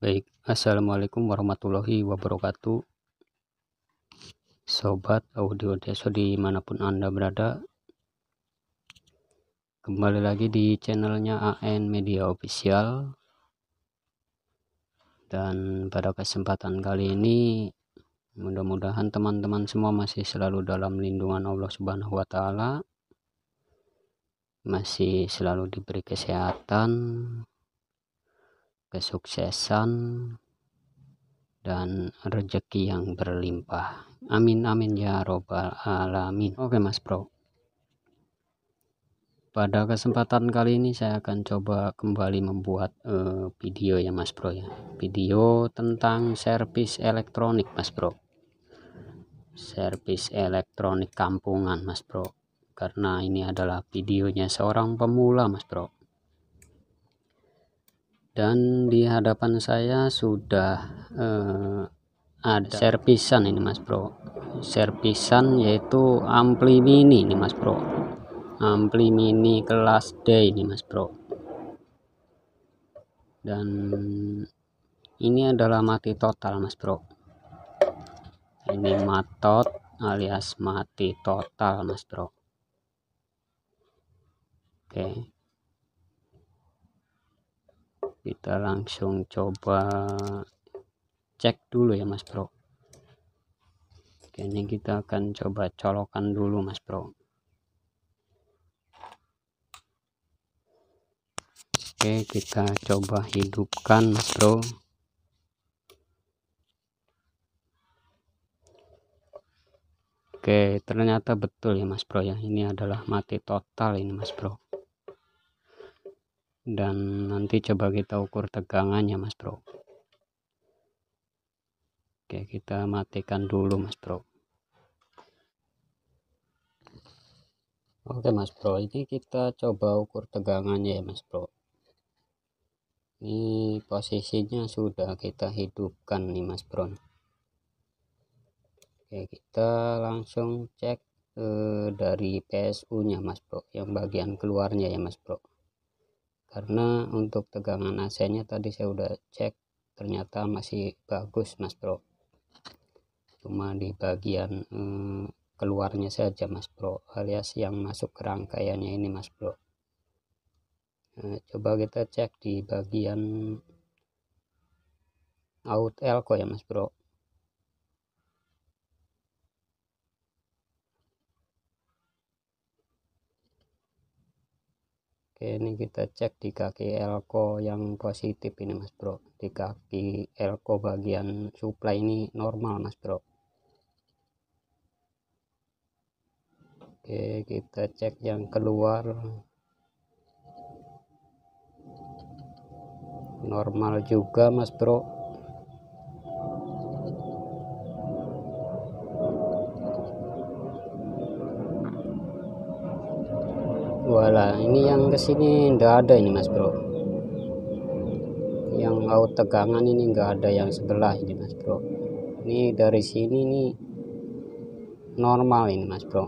Baik, Assalamualaikum warahmatullahi wabarakatuh Sobat Audio Deso dimanapun Anda berada Kembali lagi di channelnya AN Media Official Dan pada kesempatan kali ini Mudah-mudahan teman-teman semua masih selalu dalam lindungan Allah Subhanahu wa Ta'ala masih selalu diberi kesehatan kesuksesan, dan rejeki yang berlimpah. Amin amin ya robbal alamin. Oke Mas Bro. Pada kesempatan kali ini saya akan coba kembali membuat uh, video ya Mas Bro ya. Video tentang servis elektronik Mas Bro. Servis elektronik kampungan Mas Bro. Karena ini adalah videonya seorang pemula Mas Bro dan di hadapan saya sudah eh, ada servisan ini mas bro servisan yaitu ampli mini ini mas bro ampli mini kelas D ini mas bro dan ini adalah mati total mas bro ini matot alias mati total mas bro oke kita langsung coba cek dulu ya mas bro oke kita akan coba colokan dulu mas bro oke kita coba hidupkan mas bro oke ternyata betul ya mas bro ya ini adalah mati total ini mas bro dan nanti coba kita ukur tegangannya mas bro oke kita matikan dulu mas bro oke mas bro ini kita coba ukur tegangannya ya mas bro ini posisinya sudah kita hidupkan nih mas bro Oke, kita langsung cek eh, dari PSU nya mas bro yang bagian keluarnya ya mas bro karena untuk tegangan AC-nya tadi saya udah cek ternyata masih bagus mas bro cuma di bagian hmm, keluarnya saja mas bro alias yang masuk ke rangkaiannya ini mas bro nah, coba kita cek di bagian out elko ya mas bro oke ini kita cek di kaki elko yang positif ini mas bro di kaki elko bagian supply ini normal mas bro oke kita cek yang keluar normal juga mas bro wala ini yang kesini enggak ada ini mas bro yang laut tegangan ini enggak ada yang sebelah ini mas bro ini dari sini nih normal ini mas bro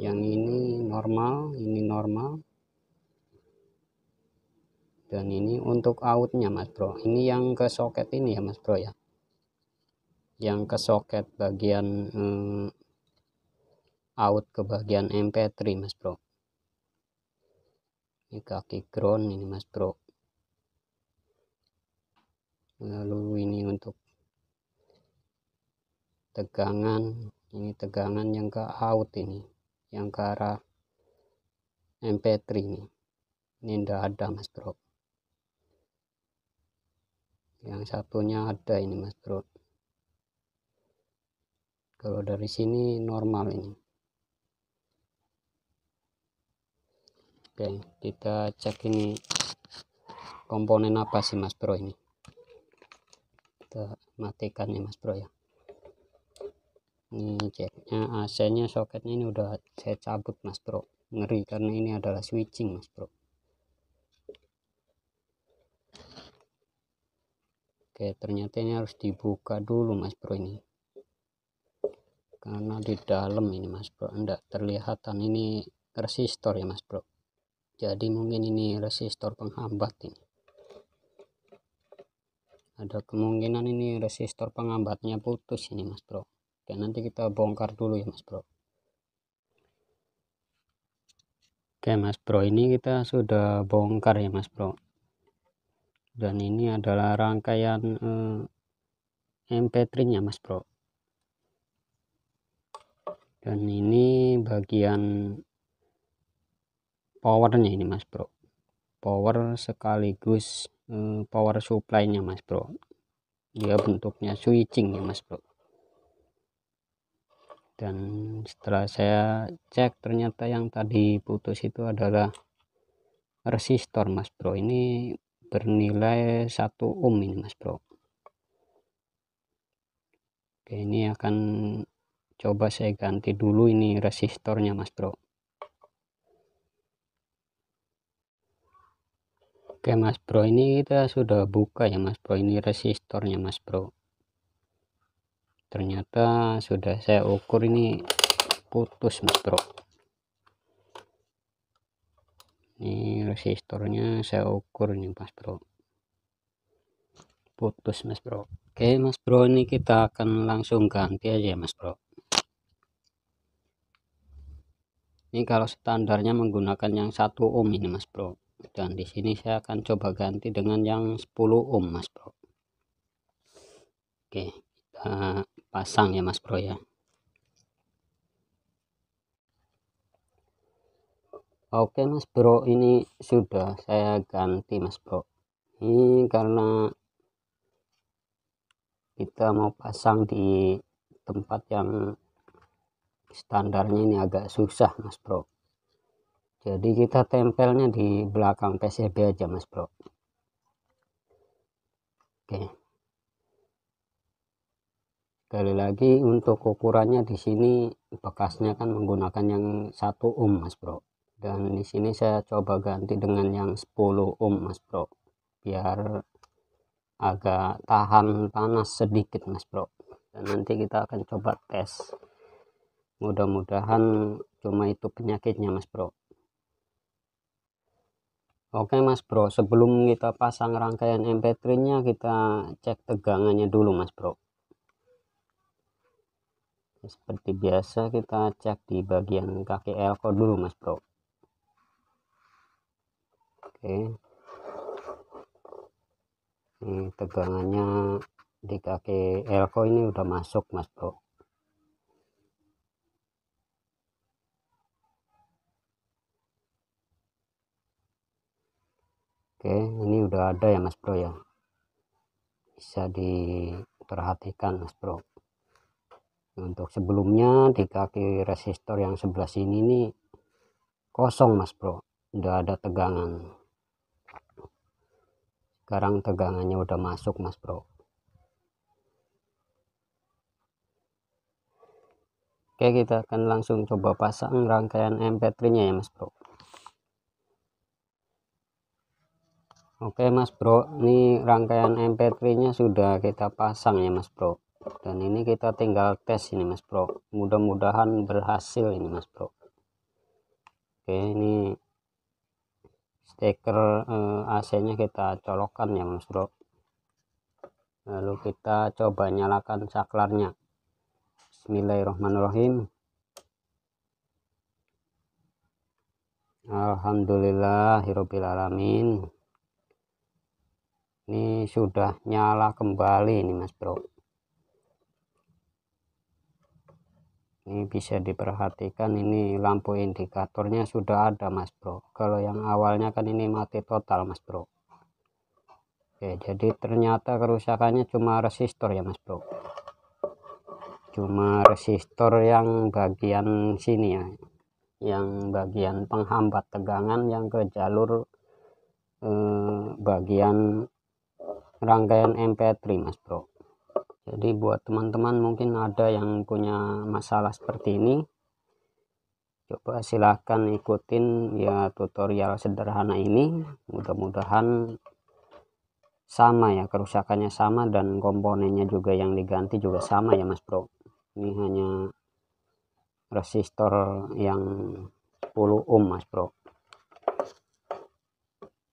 yang ini normal ini normal dan ini untuk outnya mas bro ini yang ke soket ini ya mas bro ya yang ke soket bagian hmm, out ke bagian mp3 mas bro ini kaki ground ini mas bro lalu ini untuk tegangan ini tegangan yang ke out ini yang ke arah mp3 ini ini ndak ada mas bro yang satunya ada ini mas bro kalau dari sini normal ini oke kita cek ini komponen apa sih mas bro ini kita matikan ya mas bro ya ini ceknya AC nya soketnya ini udah saya cabut mas bro ngeri karena ini adalah switching mas bro Oke, ternyata ini harus dibuka dulu Mas Bro ini. Karena di dalam ini Mas Bro enggak terlihatan ini resistor ya Mas Bro jadi mungkin ini resistor penghambat ini ada kemungkinan ini resistor penghambatnya putus ini mas bro oke nanti kita bongkar dulu ya mas bro oke mas bro ini kita sudah bongkar ya mas bro dan ini adalah rangkaian eh, mp3 nya mas bro dan ini bagian powernya ini mas bro power sekaligus eh, power supply-nya mas bro dia bentuknya switching ya mas bro dan setelah saya cek ternyata yang tadi putus itu adalah resistor mas bro ini bernilai 1 ohm ini mas bro oke ini akan coba saya ganti dulu ini resistornya mas bro Oke mas bro ini kita sudah buka ya mas bro ini resistornya mas bro ternyata sudah saya ukur ini putus mas bro ini resistornya saya ukur nih mas bro putus mas bro oke mas bro ini kita akan langsung ganti aja ya, mas bro ini kalau standarnya menggunakan yang satu ohm ini mas bro dan di sini saya akan coba ganti dengan yang 10 ohm mas bro oke kita pasang ya mas bro ya oke mas bro ini sudah saya ganti mas bro ini karena kita mau pasang di tempat yang standarnya ini agak susah mas bro jadi kita tempelnya di belakang PCB aja mas bro oke sekali lagi untuk ukurannya di sini bekasnya kan menggunakan yang 1 ohm mas bro dan di sini saya coba ganti dengan yang 10 ohm mas bro biar agak tahan panas sedikit mas bro dan nanti kita akan coba tes mudah-mudahan cuma itu penyakitnya mas bro Oke mas bro sebelum kita pasang rangkaian mp3 nya kita cek tegangannya dulu mas bro seperti biasa kita cek di bagian kaki elko dulu mas bro oke ini tegangannya di kaki elko ini udah masuk mas bro Oke ini udah ada ya mas bro ya bisa diperhatikan mas bro untuk sebelumnya di kaki resistor yang sebelah sini ini kosong mas bro udah ada tegangan sekarang tegangannya udah masuk mas bro Oke kita akan langsung coba pasang rangkaian MP3 nya ya mas bro Oke mas bro ini rangkaian mp3 nya sudah kita pasang ya mas bro dan ini kita tinggal tes ini mas bro mudah-mudahan berhasil ini mas bro Oke ini stiker eh, AC nya kita colokan ya mas bro lalu kita coba nyalakan saklarnya Bismillahirrahmanirrahim Alhamdulillahirobbilalamin ini sudah nyala kembali ini mas bro ini bisa diperhatikan ini lampu indikatornya sudah ada mas bro kalau yang awalnya kan ini mati total mas bro oke jadi ternyata kerusakannya cuma resistor ya mas bro cuma resistor yang bagian sini ya yang bagian penghambat tegangan yang ke jalur eh, bagian rangkaian MP3 mas bro jadi buat teman-teman mungkin ada yang punya masalah seperti ini coba silahkan ikutin ya tutorial sederhana ini mudah-mudahan sama ya kerusakannya sama dan komponennya juga yang diganti juga sama ya mas bro ini hanya resistor yang 10 ohm mas bro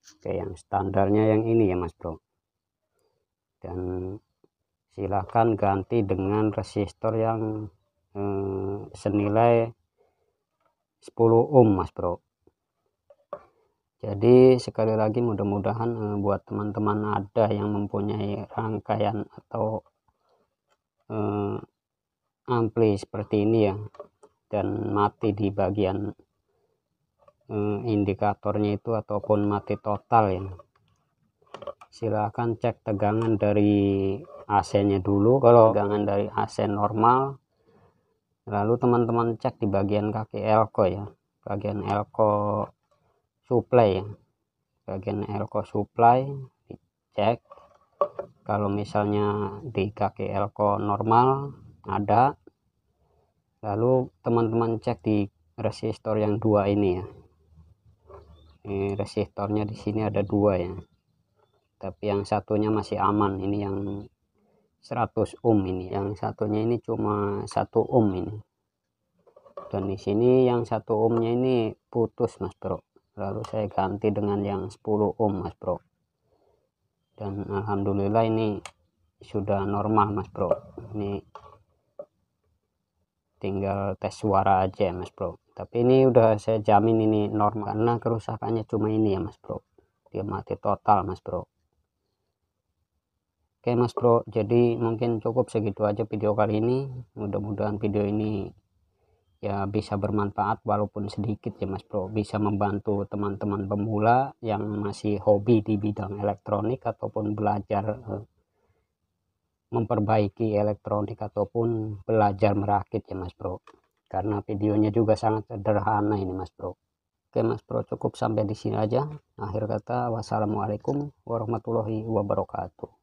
oke yang standarnya yang ini ya mas bro dan silahkan ganti dengan resistor yang eh, senilai 10 ohm mas bro jadi sekali lagi mudah-mudahan eh, buat teman-teman ada yang mempunyai rangkaian atau eh, ampli seperti ini ya dan mati di bagian eh, indikatornya itu ataupun mati total ya silahkan cek tegangan dari AC nya dulu kalau tegangan dari AC normal lalu teman-teman cek di bagian kaki elko ya bagian elko supply ya bagian elko supply dicek kalau misalnya di kaki elko normal ada lalu teman-teman cek di resistor yang dua ini ya ini resistornya di sini ada dua ya tapi yang satunya masih aman ini yang 100 ohm ini yang satunya ini cuma satu ohm ini dan di sini yang satu ohmnya ini putus mas bro lalu saya ganti dengan yang 10 ohm mas bro dan alhamdulillah ini sudah normal mas bro ini tinggal tes suara aja mas bro tapi ini udah saya jamin ini normal karena kerusakannya cuma ini ya mas bro dia mati total mas bro Oke Mas Bro, jadi mungkin cukup segitu aja video kali ini. Mudah-mudahan video ini ya bisa bermanfaat walaupun sedikit ya Mas Bro. Bisa membantu teman-teman pemula yang masih hobi di bidang elektronik ataupun belajar eh, memperbaiki elektronik ataupun belajar merakit ya Mas Bro. Karena videonya juga sangat sederhana ini Mas Bro. Oke Mas Bro cukup sampai di sini aja. Akhir kata wassalamualaikum warahmatullahi wabarakatuh.